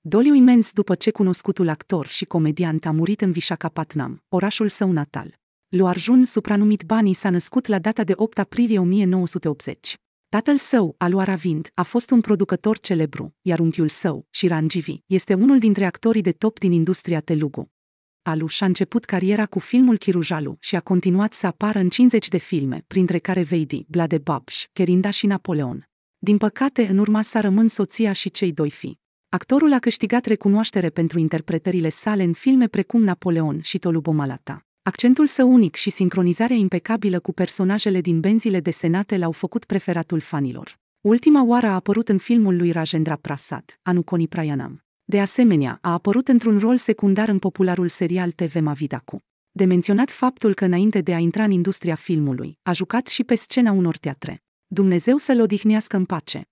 Doliu imens după ce cunoscutul actor și comediant a murit în Patnam, orașul său natal. Luarjun, supranumit Bani, s-a născut la data de 8 aprilie 1980. Tatăl său, Aluaravind, a fost un producător celebru, iar unchiul său, Shiranjivi, este unul dintre actorii de top din industria telugu. Alu și-a început cariera cu filmul Chirujalu și a continuat să apară în 50 de filme, printre care Veidi, Blade Babș, Kerinda și Napoleon. Din păcate, în urma sa rămân soția și cei doi fi. Actorul a câștigat recunoaștere pentru interpretările sale în filme precum Napoleon și Tolubo Malata. Accentul său unic și sincronizarea impecabilă cu personajele din benzile desenate l-au făcut preferatul fanilor. Ultima oară a apărut în filmul lui Rajendra Prasad, Anukoni Prayanam. De asemenea, a apărut într-un rol secundar în popularul serial TV Mavidacu. De menționat faptul că înainte de a intra în industria filmului, a jucat și pe scena unor teatre. Dumnezeu să-l odihnească în pace.